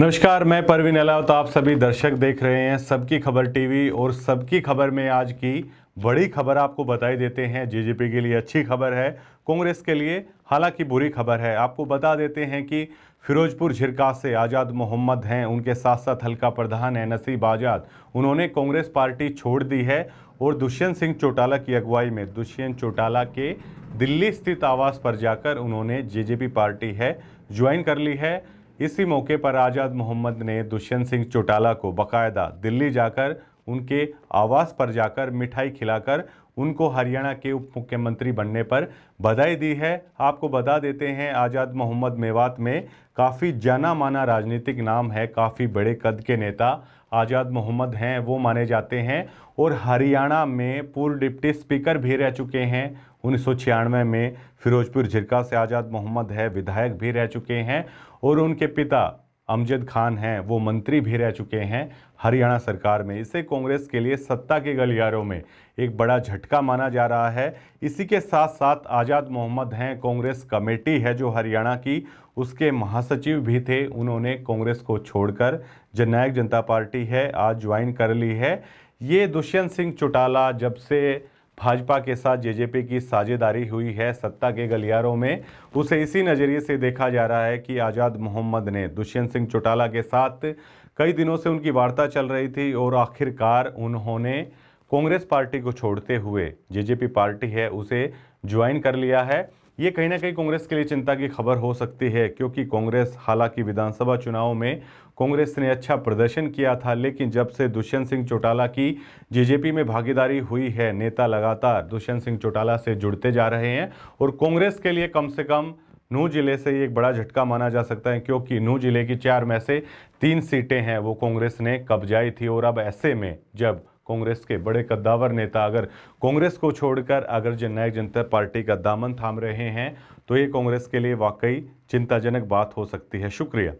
नमस्कार मैं परवीन तो आप सभी दर्शक देख रहे हैं सबकी खबर टीवी और सबकी खबर में आज की बड़ी खबर आपको बताई देते हैं जीजीपी के लिए अच्छी खबर है कांग्रेस के लिए हालांकि बुरी खबर है आपको बता देते हैं कि फिरोजपुर झिरका से आज़ाद मोहम्मद हैं उनके साथ साथ हल्का प्रधान हैं नसीब आज़ाद उन्होंने कांग्रेस पार्टी छोड़ दी है और दुष्यंत सिंह चौटाला की अगुवाई में दुष्यंत चौटाला के दिल्ली स्थित आवास पर जाकर उन्होंने जे पार्टी है ज्वाइन कर ली है इसी मौके पर आज़ाद मोहम्मद ने दुष्यंत सिंह चौटाला को बाकायदा दिल्ली जाकर उनके आवास पर जाकर मिठाई खिलाकर उनको हरियाणा के उप मुख्यमंत्री बनने पर बधाई दी है आपको बता देते हैं आज़ाद मोहम्मद मेवात में काफ़ी जाना माना राजनीतिक नाम है काफ़ी बड़े कद के नेता आज़ाद मोहम्मद हैं वो माने जाते हैं और हरियाणा में पूर्व डिप्टी स्पीकर भी रह चुके हैं उन्नीस में फिरोजपुर झिरका से आज़ाद मोहम्मद है विधायक भी रह चुके हैं और उनके पिता अमजद खान हैं वो मंत्री भी रह चुके हैं हरियाणा सरकार में इसे कांग्रेस के लिए सत्ता के गलियारों में एक बड़ा झटका माना जा रहा है इसी के साथ साथ आज़ाद मोहम्मद हैं कांग्रेस कमेटी है जो हरियाणा की उसके महासचिव भी थे उन्होंने कांग्रेस को छोड़कर जननायक जनता पार्टी है आज ज्वाइन कर ली है ये दुष्यंत सिंह चौटाला जब से भाजपा के साथ जेजेपी की साझेदारी हुई है सत्ता के गलियारों में उसे इसी नज़रिए से देखा जा रहा है कि आज़ाद मोहम्मद ने दुष्यंत सिंह चौटाला के साथ कई दिनों से उनकी वार्ता चल रही थी और आखिरकार उन्होंने कांग्रेस पार्टी को छोड़ते हुए जेजेपी पार्टी है उसे ज्वाइन कर लिया है ये कहीं ना कहीं कांग्रेस के लिए चिंता की खबर हो सकती है क्योंकि कांग्रेस हालांकि विधानसभा चुनाव में कांग्रेस ने अच्छा प्रदर्शन किया था लेकिन जब से दुष्यंत सिंह चौटाला की जेजेपी में भागीदारी हुई है नेता लगातार दुष्यंत सिंह चौटाला से जुड़ते जा रहे हैं और कांग्रेस के लिए कम से कम नू जिले से एक बड़ा झटका माना जा सकता है क्योंकि नू जिले की चार में से तीन सीटें हैं वो कांग्रेस ने कब्जाई थी और अब ऐसे में जब कांग्रेस के बड़े कद्दावर नेता अगर कांग्रेस को छोड़कर अगर जननायक जनता पार्टी का दामन थाम रहे हैं तो ये कांग्रेस के लिए वाकई चिंताजनक बात हो सकती है शुक्रिया